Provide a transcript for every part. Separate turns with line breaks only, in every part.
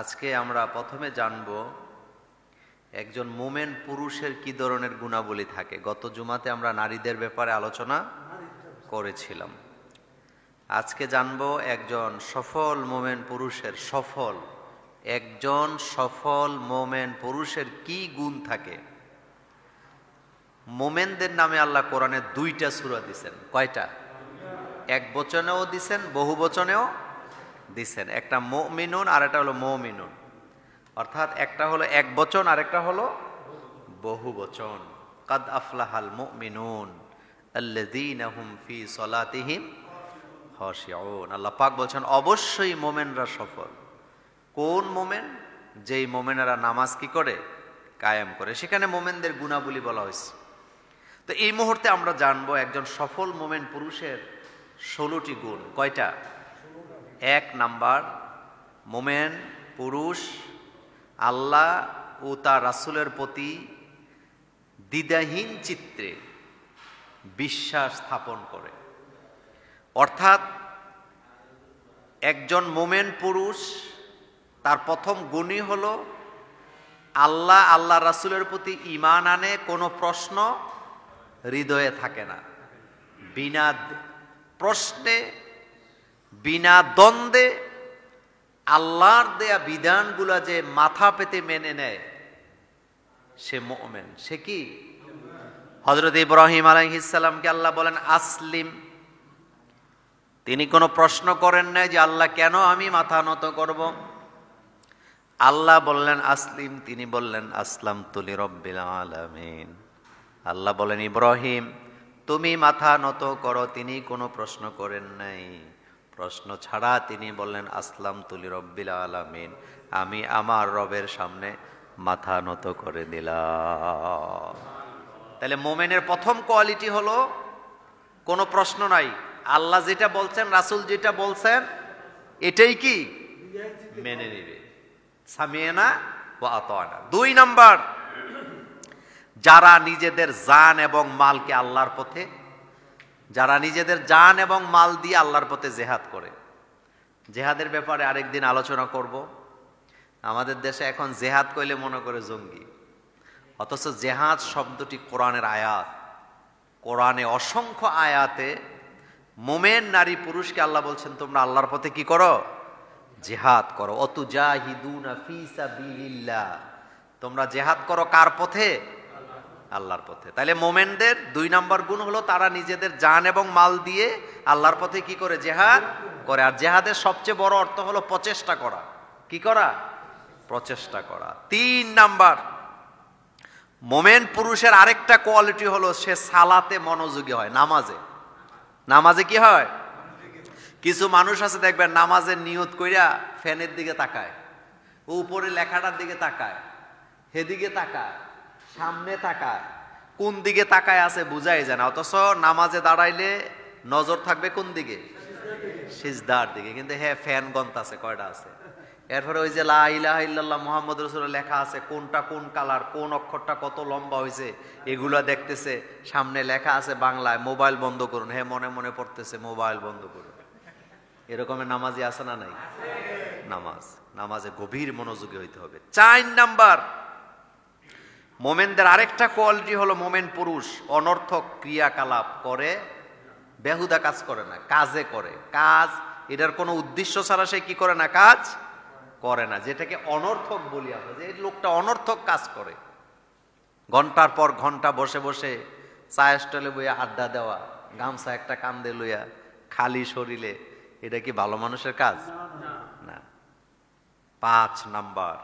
আজকে আমরা প্রথমে জানব একজন মোমেন পুরুষের কি ধরনের গুণাবলী থাকে গত জুমাতে আমরা নারীদের ব্যাপারে আলোচনা করেছিলাম আজকে জানব একজন সফল মোমেন পুরুষের সফল একজন সফল মোমেন পুরুষের কি গুণ থাকে মোমেনদের নামে আল্লাহ কোরআনে দুইটা সুরা দিছেন কয়টা এক বচনেও দিছেন বহু বচনেও দিচ্ছেন একটা মমিনুন আর একটা হলো মমিনুন অর্থাৎ একটা হলো এক বচন আর একটা হলো বহু বচন কাদ আফলাহাল মমিনুন আল্লাদিনহুম ফি সলাতিহিম হসিউন আল্লাহ পাক বলছেন অবশ্যই মোমেনরা সফল কোন মোমেন যেই মোমেনেরা নামাজ কি করে কায়েম করে সেখানে মোমেনদের গুণাবলী বলা হয়েছে তো এই মুহূর্তে আমরা জানবো একজন সফল মোমেন পুরুষের ষোলোটি গুণ কয়টা এক নাম্বার মোমেন পুরুষ আল্লাহ ও তার রাসুলের প্রতি দ্বিধাহীন চিত্রে বিশ্বাস স্থাপন করে অর্থাৎ একজন মোমেন পুরুষ তার প্রথম গুণই হল আল্লাহ আল্লাহ রাসুলের প্রতি ইমান আনে কোনো প্রশ্ন হৃদয়ে থাকে না বিনা প্রশ্নে বিনা দ্বন্দ্বে আল্লাহর দেয়া বিধানগুলা যে মাথা পেতে মেনে নেয় সে মোমেন সে কি হজরত ইব্রাহিম আলহিসামকে আল্লাহ বলেন আসলিম তিনি কোনো প্রশ্ন করেন নাই যে আল্লাহ কেন আমি মাথা নত করব আল্লাহ বললেন আসলিম তিনি বললেন আসলাম তুলি রব্বিল আলমিন আল্লাহ বলেন ইব্রাহিম তুমি মাথা নত করো তিনি কোনো প্রশ্ন করেন নাই প্রশ্ন ছাড়া তিনি বললেন আসলাম তুলি রব্বিল আলমিন আমি আমার রবের সামনে মাথা নত করে দিলাম তাহলে মোমেনের প্রথম কোয়ালিটি হলো কোনো প্রশ্ন নাই আল্লাহ যেটা বলছেন রাসুল যেটা বলছেন এটাই কি মেনে নিবে সামিয়ানা ও আতোয়ানা দুই নাম্বার যারা নিজেদের জান এবং মালকে আল্লাহর পথে যারা নিজেদের যান এবং মাল দিয়ে আল্লাহর পথে জেহাদ করে জেহাদের ব্যাপারে আরেকদিন আলোচনা করব আমাদের দেশে এখন জেহাদ কইলে মনে করে জঙ্গি অথচ জেহাদ শব্দটি কোরআনের আয়াত কোরআনে অসংখ্য আয়াতে মোমেন নারী পুরুষকে আল্লাহ বলছেন তোমরা আল্লাহর পথে কি করো জেহাদ করো অতু জাহিদুনা ফি সাবিলিল্লাহ তোমরা জেহাদ করো কার পথে আল্লাহর পথে তাহলে মোমেনদের দুই নাম্বার গুণ হলো তারা নিজেদের যান এবং মাল দিয়ে আল্লাহর পথে কি করে জেহাদ করে আর জেহাদের সবচেয়ে বড় অর্থ হলো প্রচেষ্টা করা কি করা প্রচেষ্টা করা তিন নাম্বার মোমেন পুরুষের আরেকটা কোয়ালিটি হলো সে সালাতে মনোযোগী হয় নামাজে নামাজে কি হয় কিছু মানুষ আছে দেখবেন নামাজের নিয়ত কইরা ফ্যানের দিকে তাকায় উপরে লেখাটার দিকে তাকায় হেদিকে তাকায় সামনে তাকায় কোন দিকে তাকায় আছে বুঝাই যায় না অথচ নামাজে দাঁড়াইলে নজর থাকবে কোন দিকে সিজদার দিকে কিন্তু হ্যাঁ ফ্যান আছে কয়টা আছে এরপরে ওই যে লাহ মোহাম্মদ রসুল লেখা আছে কোনটা কোন কালার কোন অক্ষরটা কত লম্বা হয়েছে এগুলো দেখতেছে সামনে লেখা আছে বাংলায় মোবাইল বন্ধ করুন হ্যাঁ মনে মনে পড়তেছে মোবাইল বন্ধ করুন এরকমের নামাজই আছে না নাই নামাজ নামাজে গভীর মনোযোগী হইতে হবে চার নাম্বার মোমেনদের আরেকটা কোয়ালিটি হলো মোমেন পুরুষ অনর্থক ক্রিয়াকলাপ করে বেহুদা কাজ করে না কাজে করে কাজ এটার কোনো উদ্দেশ্য ছাড়া সে কি করে না কাজ করে না যেটাকে অনর্থক বলি আমরা যে লোকটা অনর্থক কাজ করে ঘন্টার পর ঘন্টা বসে বসে চায় স্টলে বইয়া আড্ডা দেওয়া গামছা একটা কান্দে লইয়া খালি শরীরে এটা কি ভালো মানুষের কাজ না পাঁচ নাম্বার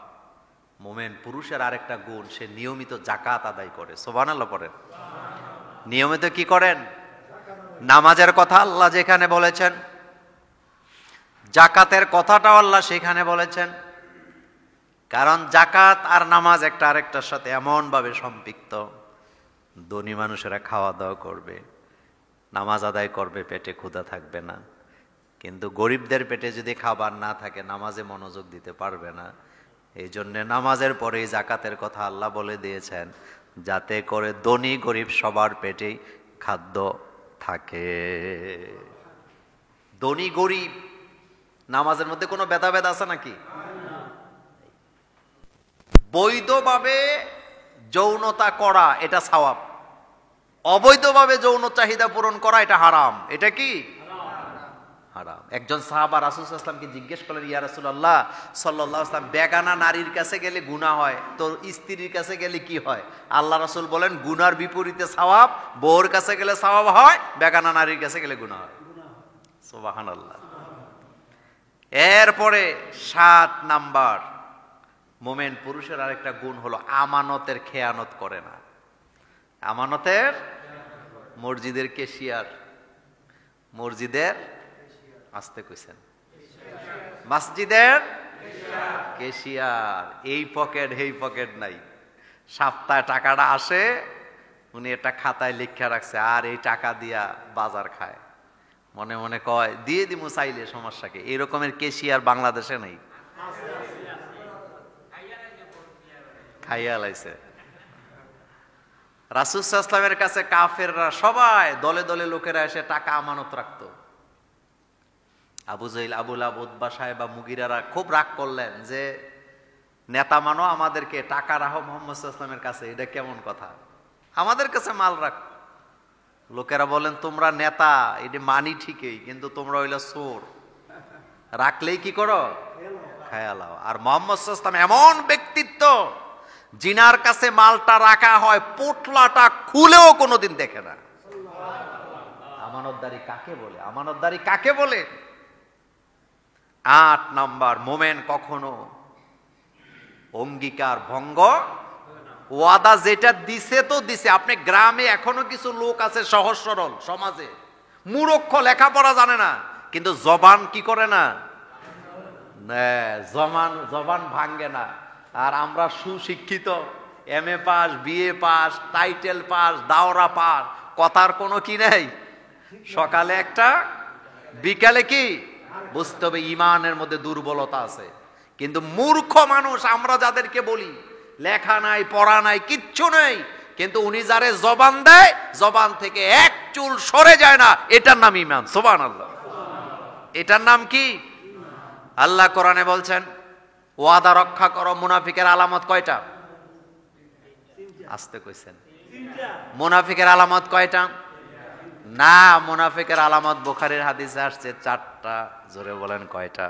মোমেন পুরুষের আরেকটা গুণ সে নিয়মিত জাকাত আদায় করে আল্লাহ করেন নিয়মিত কি করেন নামাজের কথা আল্লাহ যেখানে বলেছেন জাকাতের কথাটাও আল্লাহ সেখানে বলেছেন কারণ জাকাত আর নামাজ একটা আরেকটার সাথে এমনভাবে সম্পৃক্ত ধনী মানুষেরা খাওয়া দাওয়া করবে নামাজ আদায় করবে পেটে ক্ষুদা থাকবে না কিন্তু গরিবদের পেটে যদি খাবার না থাকে নামাজে মনোযোগ দিতে পারবে না এই জন্যে নামাজের পরেই জাকাতের কথা আল্লাহ বলে দিয়েছেন যাতে করে দনী গরিব সবার পেটেই খাদ্য থাকে দনী গরিব নামাজের মধ্যে কোনো ভেদাভেদ আছে নাকি বৈধভাবে যৌনতা করা এটা সাওয়াব অবৈধভাবে যৌন চাহিদা পূরণ করা এটা হারাম এটা কি হারাম একজন সাহাবা রাসুলসাল্লামকে জিজ্ঞেস করলেন ইয়া আল্লাহ সাল্লাহ আসলাম বেগানা নারীর কাছে গেলে গুণা হয় তোর স্ত্রীর কাছে গেলে কি হয় আল্লাহ রাসুল বলেন গুনার বিপরীতে স্বভাব বউর কাছে গেলে স্বভাব হয় বেগানা নারীর কাছে গেলে গুণা হয় সোবাহান আল্লাহ এরপরে সাত নাম্বার মোমেন পুরুষের আরেকটা গুণ হলো আমানতের খেয়ানত করে না আমানতের মসজিদের কেশিয়ার মসজিদের আসতে কইছেন মসজিদের কেশিয়ার এই পকেট এই পকেট নাই সপ্তাহে টাকাটা আসে উনি এটা খাতায় লিখা রাখছে আর এই টাকা দিয়া বাজার খায় মনে মনে কয় দিয়ে দিমু চাইলে সমস্যাকে এরকমের কেশিয়ার বাংলাদেশে নেই খাইয়া লাইছে রাসুসামের কাছে কাফেররা সবাই দলে দলে লোকেরা এসে টাকা আমানত রাখতো আবু জহিল আবুল আবুদ্বা সাহেব বা মুগিরারা খুব রাগ করলেন যে নেতা মানো আমাদেরকে টাকা রাহো মোহাম্মদ ইসলামের কাছে এটা কেমন কথা আমাদের কাছে মাল রাখ লোকেরা বলেন তোমরা নেতা এটি মানি ঠিকই কিন্তু তোমরা হইলে সোর রাখলেই কি করো খেয়ালাও আর মোহাম্মদ ইসলাম এমন ব্যক্তিত্ব জিনার কাছে মালটা রাখা হয় পোটলাটা খুলেও কোনোদিন দেখে না আমানতদারি কাকে বলে আমানতদারি কাকে বলে আট নাম্বার মোমেন কখনো অঙ্গীকার ভঙ্গ ওয়াদা যেটা দিছে তো দিছে আপনি গ্রামে এখনো কিছু লোক আছে সহজ সরল সমাজে মূরক্ষ লেখাপড়া জানে না কিন্তু জবান কি করে না জবান জবান ভাঙ্গে না আর আমরা সুশিক্ষিত M A pass B A pass title pass দাওরা পাস কথার কোনো কি নেই সকালে একটা বিকালে কি বুঝতে হবে ইমানের মধ্যে দুর্বলতা আছে কিন্তু মূর্খ মানুষ আমরা যাদেরকে বলি লেখা নাই পড়া নাই কিচ্ছু নেই কিন্তু উনি যারে জবান দেয় জবান থেকে এক চুল সরে যায় না এটার নাম ইমান সোবান আল্লাহ এটার নাম কি আল্লাহ কোরআনে বলছেন ওয়াদা রক্ষা করো মুনাফিকের আলামত কয়টা আসতে কইছেন মুনাফিকের আলামত কয়টা না মোনাফেকের আলামত বোখারের হাদিসে আসছে চারটা জোরে বলেন কয়টা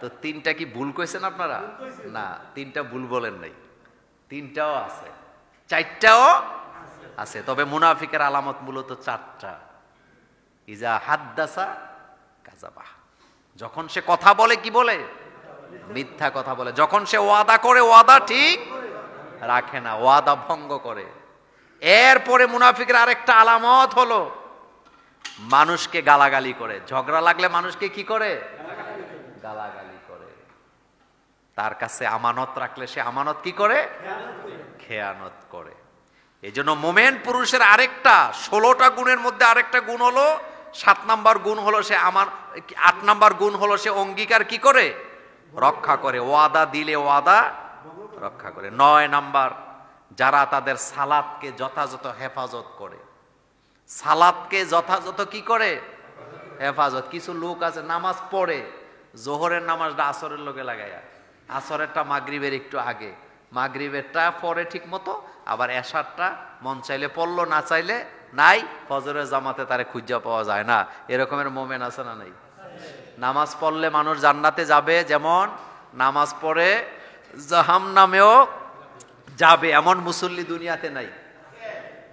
তো তিনটা কি ভুল কইছেন আপনারা না তিনটা ভুল বলেন নাই তিনটাও আছে চারটাও আছে তবে মুনাফিকের আলামত মূলত চারটা ইজা হাদ্দাসা কাজাবাহ যখন সে কথা বলে কি বলে মিথ্যা কথা বলে যখন সে ওয়াদা করে ওয়াদা ঠিক রাখে না ওয়াদা ভঙ্গ করে এরপরে মুনাফিকের আরেকটা আলামত হলো মানুষকে গালাগালি করে ঝগড়া লাগলে মানুষকে কি করে গালাগালি করে তার কাছে আমানত রাখলে সে আমানত কি করে খেয়ানত করে এই জন্য মোমেন পুরুষের আরেকটা ষোলোটা গুণের মধ্যে আরেকটা গুণ হলো সাত নাম্বার গুণ হলো সে আমার আট নাম্বার গুণ হলো সে অঙ্গীকার কি করে রক্ষা করে ওয়াদা দিলে ওয়াদা রক্ষা করে নয় নাম্বার যারা তাদের সালাদকে যথাযথ হেফাজত করে সালাদকে যথাযথ কি করে হেফাজত কিছু লোক আছে নামাজ পড়ে জোহরের নামাজটা আসরের লোকে লাগাইয়া আসরেরটা মাগরীবের একটু আগে মাগরীবেরটা পরে ঠিক মতো আবার এসারটা মন চাইলে পড়লো না চাইলে নাই ফজরের জামাতে তারে খুঁজা পাওয়া যায় না এরকমের মোমেন আছে না নাই নামাজ পড়লে মানুষ জান্নাতে যাবে যেমন নামাজ পড়ে জাহাম নামেও যাবে এমন মুসল্লি দুনিয়াতে নাই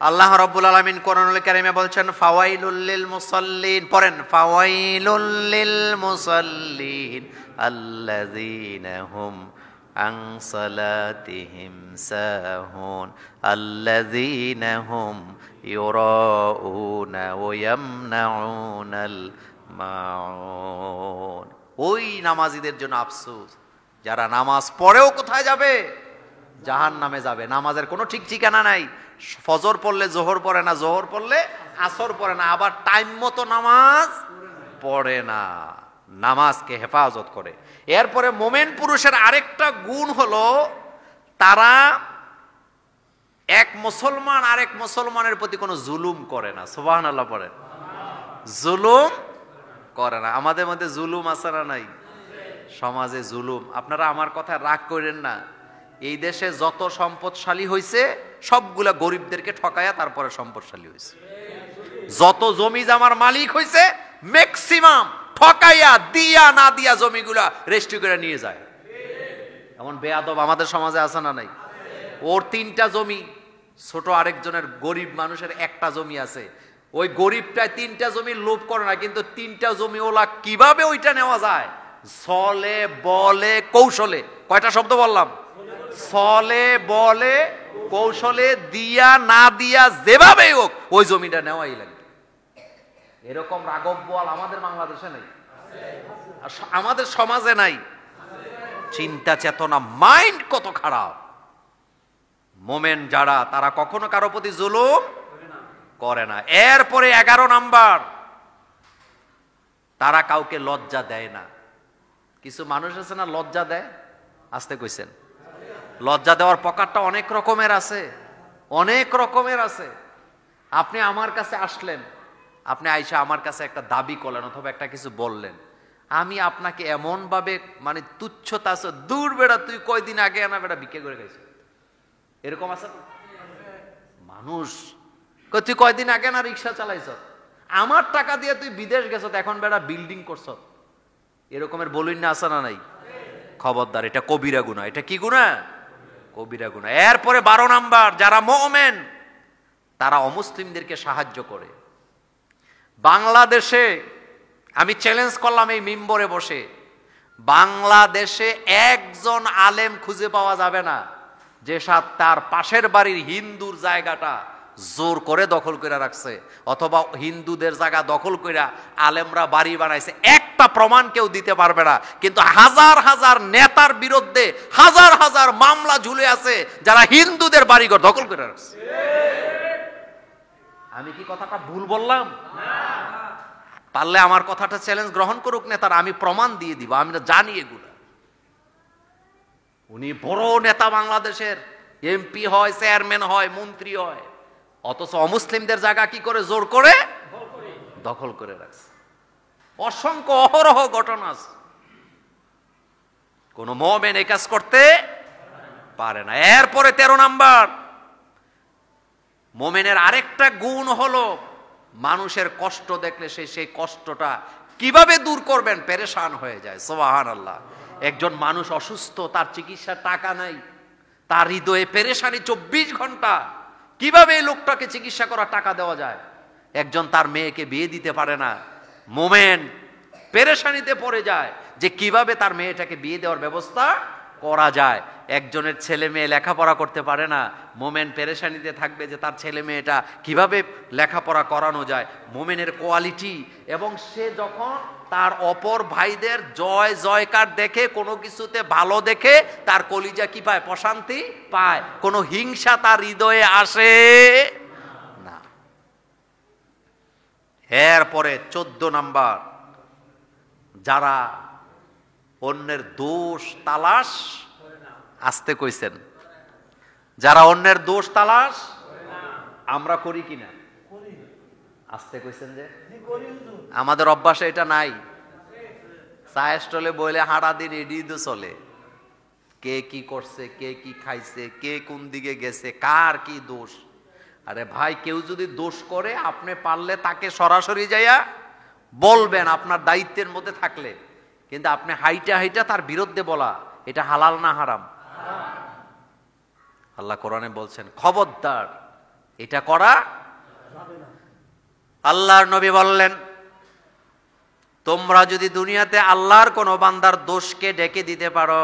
আল্লাহ রব্বুল আলমিন করণুল কারিমে বলছেন ফাওয়াইলুল্লিল মুসল্লিন পড়েন ফাওয়াইলুল্লিল মুসল্লিন আল্লাযীনা হুম সালাতিহিম সাহুন আল্লাযীনা হুম ইউরাউনা ওয়া ইয়ামনাউনাল মাউন ওই নামাজিদের জন্য আফসোস যারা নামাজ পড়েও কোথায় যাবে জাহান নামে যাবে নামাজের কোনো ঠিক ঠিকানা নাই ফজর পড়লে জোহর পড়ে না জোহর পড়লে আসর পড়ে না আবার টাইম মতো নামাজ পড়ে না নামাজকে হেফাজত করে এরপরে মোমেন পুরুষের আরেকটা গুণ হলো তারা এক মুসলমান আরেক মুসলমানের প্রতি কোনো জুলুম করে না সোবাহান আল্লাহ পড়ে জুলুম করে না আমাদের মধ্যে জুলুম আছে না নাই সমাজে জুলুম আপনারা আমার কথা রাগ করেন না এই দেশে যত সম্পদশালী হয়েছে সবগুলা গরিবদেরকে ঠকায়া তারপরে সম্পদশালী হয়েছে যত জমি জামার মালিক হয়েছে ম্যাক্সিমাম ঠকাইয়া দিয়া না দিয়া জমিগুলা রেস্টি করে নিয়ে যায় এমন বেয়াদব আমাদের সমাজে আছে না নাই ওর তিনটা জমি ছোট আরেকজনের গরিব মানুষের একটা জমি আছে ওই গরিবটায় তিনটা জমি লোভ করে না কিন্তু তিনটা জমি ওলা কিভাবে ওইটা নেওয়া যায় চলে বলে কৌশলে কয়টা শব্দ বললাম সলে বলে কৌশলে দিয়া না দিয়া যেভাবেই হোক ওই জমিটা নেওয়াই লাগবে এরকম রাগব বল আমাদের বাংলাদেশে নাই আমাদের সমাজে নাই চিন্তা চেতনা মাইন্ড কত খারাপ মোমেন যারা তারা কখনো কারো প্রতি জুলুম করে না এরপরে এগারো নাম্বার তারা কাউকে লজ্জা দেয় না কিছু মানুষ আছে না লজ্জা দেয় আসতে কইছেন লজ্জা দেওয়ার পকারটা অনেক রকমের আছে অনেক রকমের আছে আপনি আমার কাছে আসলেন আপনি আইসা আমার কাছে একটা দাবি করলেন অথবা একটা কিছু বললেন আমি আপনাকে এমনভাবে মানে তুচ্ছ তাস দূর বেড়া তুই কয়দিন আগে আনা বেড়া বিক্রি করে গেছিস এরকম আছে মানুষ তুই কয়দিন আগে না রিক্সা চালাইছ আমার টাকা দিয়ে তুই বিদেশ গেছ এখন বেড়া বিল্ডিং করছ এরকমের বলিন না আসা না নাই খবরদার এটা কবিরা গুণা এটা কি গুণা কবিরা গুণা এরপরে বারো নাম্বার যারা মোমেন তারা অমুসলিমদেরকে সাহায্য করে বাংলাদেশে আমি চ্যালেঞ্জ করলাম এই মিম্বরে বসে বাংলাদেশে একজন আলেম খুঁজে পাওয়া যাবে না যে সাত তার পাশের বাড়ির হিন্দুর জায়গাটা জোর করে দখল করে রাখছে অথবা হিন্দুদের জায়গা দখল করে আলেমরা বাড়ি বানাইছে একটা প্রমাণ কেউ দিতে পারবে না কিন্তু হাজার হাজার নেতার বিরুদ্ধে হাজার হাজার মামলা ঝুলে আছে যারা হিন্দুদের বাড়িঘর দখল করে রাখছে আমি কি কথাটা ভুল বললাম পারলে আমার কথাটা চ্যালেঞ্জ গ্রহণ করুক নেতার আমি প্রমাণ দিয়ে দিব আমি জানি এগুলো উনি বড় নেতা বাংলাদেশের এমপি হয় চেয়ারম্যান হয় মন্ত্রী হয় অথচ অমুসলিমদের জায়গা কি করে জোর করে দখল করে রাখছে অসংখ্য অহরহ ঘটনা আছে কোন মেন এই কাজ করতে পারে না এরপরে তেরো নাম্বার মোমেনের আরেকটা গুণ হলো মানুষের কষ্ট দেখলে সে সেই কষ্টটা কিভাবে দূর করবেন পেরেশান হয়ে যায় সোবাহান আল্লাহ একজন মানুষ অসুস্থ তার চিকিৎসার টাকা নাই তার হৃদয়ে পেরেশানি চব্বিশ ঘন্টা কিভাবে এই লোকটাকে চিকিৎসা করা টাকা দেওয়া যায় একজন তার মেয়েকে বিয়ে দিতে পারে না মোমেন পেরেশানিতে পড়ে যায় যে কিভাবে তার মেয়েটাকে বিয়ে দেওয়ার ব্যবস্থা করা যায় একজনের ছেলে মেয়ে লেখাপড়া করতে পারে না মোমেন পেরেশানিতে থাকবে যে তার ছেলে মেয়েটা কিভাবে লেখাপড়া করানো যায় মোমেনের কোয়ালিটি এবং সে যখন তার অপর ভাইদের জয় জয়কার দেখে কোনো কিছুতে ভালো দেখে তার কলিজা কি পায় প্রশান্তি পায় কোনো হিংসা তার হৃদয়ে আসে না এরপরে চোদ্দ নাম্বার যারা অন্যের দোষ তালাশ আসতে কইছেন যারা অন্যের দোষ তালাশ আমরা করি কিনা আসতে কইছেন যে আমাদের অভ্যাসে এটা নাই চায়ের স্টলে বইলে হাঁড়া দিন এডি তো চলে কে কি করছে কে কি খাইছে কে কোন দিকে গেছে কার কি দোষ আরে ভাই কেউ যদি দোষ করে আপনি পারলে তাকে সরাসরি যাইয়া বলবেন আপনার দায়িত্বের মধ্যে থাকলে কিন্তু আপনি হাইটা হাইটা তার বিরুদ্ধে বলা এটা হালাল না হারাম আল্লাহ কোরআনে বলছেন খবরদার এটা করা আল্লাহর নবী বললেন তোমরা যদি দুনিয়াতে আল্লাহর কোনো বান্দার দোষকে ডেকে দিতে পারো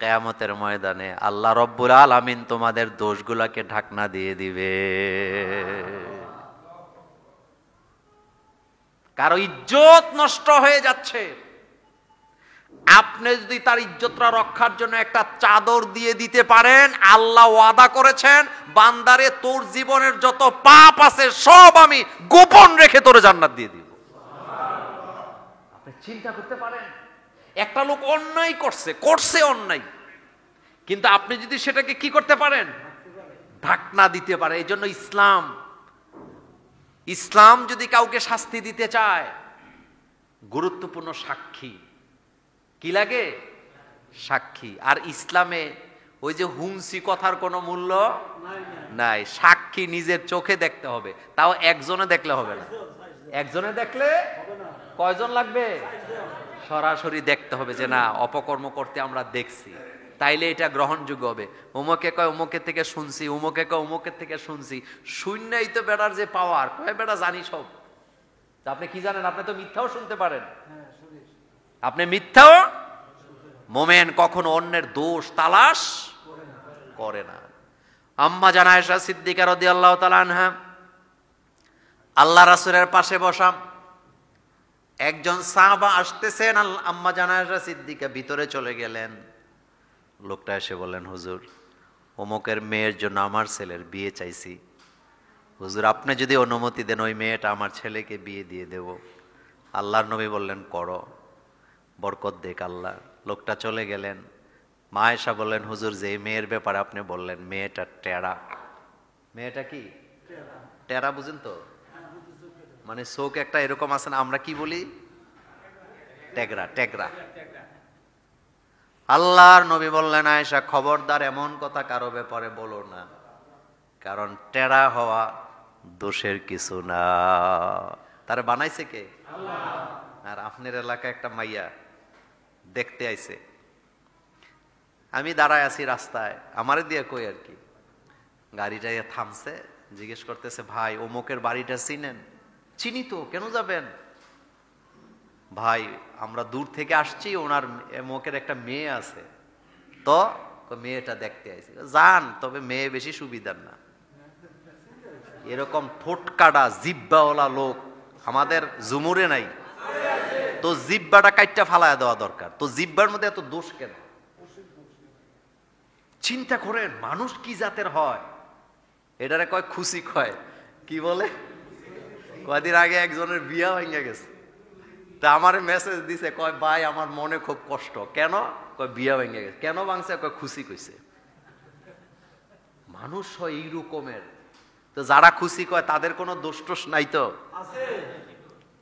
কেয়ামতের ময়দানে আল্লাহ রব্বুল আমিন তোমাদের দোষগুলাকে ঢাকনা দিয়ে দিবে কারো ইজ্জত নষ্ট হয়ে যাচ্ছে আপনি যদি তার ইজ্জতরা রক্ষার জন্য একটা চাদর দিয়ে দিতে পারেন আল্লাহ ওয়াদা করেছেন বান্দারে তোর জীবনের যত পাপ আছে সব আমি গোপন রেখে তোর জান্নাত দিয়ে দিব আপনি চিন্তা করতে পারেন একটা লোক অন্যায় করছে করছে অন্যায় কিন্তু আপনি যদি সেটাকে কি করতে পারেন ঢাকনা দিতে পারে এই জন্য ইসলাম ইসলাম যদি কাউকে শাস্তি দিতে চায় গুরুত্বপূর্ণ সাক্ষী কি লাগে সাক্ষী আর ইসলামে ওই যে হুমসি কথার কোনো মূল্য নাই সাক্ষী নিজের চোখে দেখতে হবে তাও একজনে দেখলে হবে না একজনে দেখলে কয়জন লাগবে সরাসরি দেখতে হবে যে না অপকর্ম করতে আমরা দেখছি তাইলে এটা গ্রহণযোগ্য হবে উমকে কয় উমকের থেকে শুনছি উমকে কয় উমকের থেকে শুনছি শূন্যই তো বেড়ার যে পাওয়ার কয় বেড়া জানি সব আপনি কি জানেন আপনি তো মিথ্যাও শুনতে পারেন হ্যাঁ, আপনি মিথ্যাও মোমেন কখনো অন্যের দোষ তালাশ করে না আম্মা জানায়সা সিদ্দিকার সিদ্দিকা আল্লাহ তালানহা আল্লাহ রাসুলের পাশে বসাম একজন সাহাবা আসতেছেন আম্মা জানায়সা সিদ্দিকা ভিতরে চলে গেলেন লোকটা এসে বললেন হুজুর অমুকের মেয়ের জন্য আমার ছেলের বিয়ে চাইছি হুজুর আপনি যদি অনুমতি দেন ওই মেয়েটা আমার ছেলেকে বিয়ে দিয়ে দেব আল্লাহর নবী বললেন করো বরকত দেখ আল্লাহ লোকটা চলে গেলেন মা এসা বললেন হুজুর যে মেয়ের ব্যাপারে আপনি বললেন মেয়েটা টেরা মেয়েটা কি টেরা বুঝেন তো মানে চোখ একটা এরকম আছে না আমরা কি বলি টেগরা টেগরা আল্লাহর নবী বললেন আয়েশা খবরদার এমন কথা কারো ব্যাপারে বলো না কারণ টেরা হওয়া দোষের কিছু না তারা বানাইছে কে আর আপনার এলাকায় একটা মাইয়া দেখতে আইছে আমি দাঁড়ায় আছি রাস্তায় আমারে দিয়ে কই আর কি গাড়িটা থামছে জিজ্ঞেস করতেছে ভাই অমুকের বাড়িটা চিনেন চিনি তো কেন যাবেন ভাই আমরা দূর থেকে আসছি ওনার মুখের একটা মেয়ে আছে তো মেয়েটা দেখতে আইছি যান তবে মেয়ে বেশি সুবিধার না এরকম ফোটকাটা জিব্বাওয়ালা লোক আমাদের জুমুরে নাই তো জিব্বাটা কাইটটা ফালায় দেওয়া দরকার তো জিব্বার মধ্যে এত দোষ কেন চিন্তা করেন মানুষ কি জাতের হয় এটারে কয় খুশি কয় কি বলে কয়দিন আগে একজনের বিয়া ভেঙে গেছে তা আমার মেসেজ দিছে কয় ভাই আমার মনে খুব কষ্ট কেন কয় বিয়া ভেঙে গেছে কেন ভাঙছে কয় খুশি কইছে মানুষ হয় এই রকমের তো যারা খুশি কয় তাদের কোনো দোষ টোষ নাই তো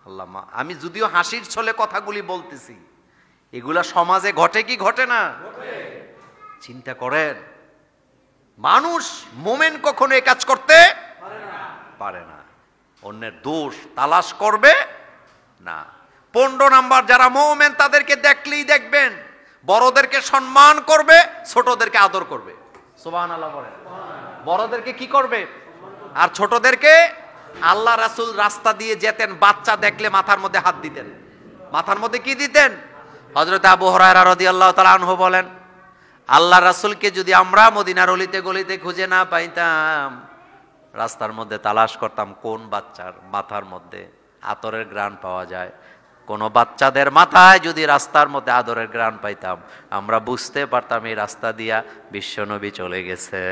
আল্লাহ আমি যদিও হাসির ছলে কথাগুলি বলতেছি এগুলা সমাজে ঘটে কি ঘটে না চিন্তা করেন মানুষ মোমেন কখনো এ কাজ করতে পারে না অন্যের দোষ তালাশ করবে না পনেরো নাম্বার যারা মোমেন তাদেরকে দেখলেই দেখবেন বড়দেরকে সম্মান করবে ছোটদেরকে আদর করবে সোবাহ আল্লাহ বড়দেরকে কি করবে আর ছোটদেরকে আল্লাহ রাসুল রাস্তা দিয়ে যেতেন বাচ্চা দেখলে মাথার মধ্যে হাত দিতেন মাথার মধ্যে কি দিতেন হজরত আবু হরায়রা রদি আল্লাহ তালা আনহু বলেন আল্লাহ রাসুলকে যদি আমরা মদিনার অলিতে গলিতে খুঁজে না পাইতাম রাস্তার মধ্যে তালাশ করতাম কোন বাচ্চার মাথার মধ্যে আতরের গ্রান পাওয়া যায় কোনো বাচ্চাদের মাথায় যদি রাস্তার মধ্যে আদরের গ্রাণ পাইতাম আমরা বুঝতে পারতাম এই রাস্তা দিয়া বিশ্বনবী চলে গেছে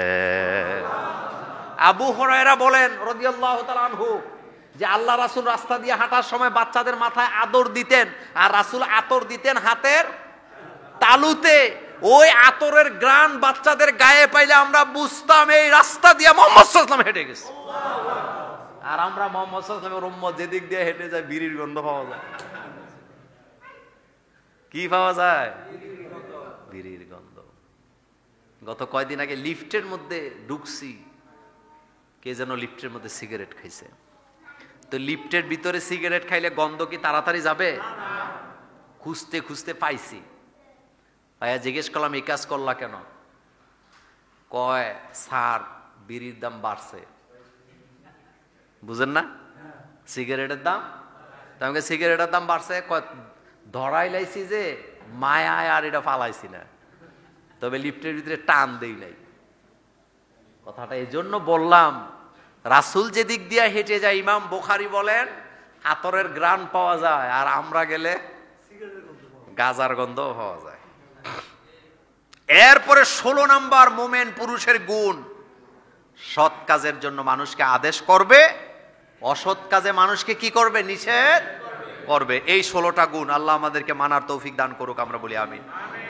আবু হরায়রা বলেন রদিয়াল্লাহ তালহু যে আল্লাহ রাসুল রাস্তা দিয়ে হাঁটার সময় বাচ্চাদের মাথায় আদর দিতেন আর রাসুল আতর দিতেন হাতের তালুতে ওই আতরের গ্রান বাচ্চাদের গায়ে পাইলে আমরা বুঝতাম এই রাস্তা দিয়ে মোহাম্মদ হেঁটে গেছে আর আমরা মোহাম্মদ সাল্লামের যেদিক দিয়ে হেঁটে যায় বিড়ির গন্ধ পাওয়া যায় কি পাওয়া যায় বিড়ির গন্ধ গত কয়দিন আগে লিফটের মধ্যে ঢুকছি কে যেন লিফটের মধ্যে সিগারেট খাইছে তো লিফটের ভিতরে সিগারেট খাইলে গন্ধ কি তাড়াতাড়ি যাবে খুঁজতে খুঁজতে পাইছি ভাইয়া জিজ্ঞেস করলাম এই কাজ করলা কেন কয় সার বিড়ির দাম বাড়ছে বুঝেন না সিগারেটের দাম তোমাকে সিগারেটের দাম বাড়ছে ধরাই লাইছি যে মায়ায় আর এটা ফালাইছি না তবে লিফটের ভিতরে টান দেই নাই কথাটা এই জন্য বললাম রাসুল যে দিক দিয়ে হেঁটে যায় ইমাম বোখারি বলেন আতরের গ্রান পাওয়া যায় আর আমরা গেলে গাজার গন্ধ পাওয়া যায় এরপরে ষোলো নাম্বার মোমেন পুরুষের গুণ সৎ কাজের জন্য মানুষকে আদেশ করবে অসৎ কাজে মানুষকে কি করবে নিষেধ করবে এই ষোলোটা গুণ আল্লাহ আমাদেরকে মানার তৌফিক দান করুক আমরা বলি আমিন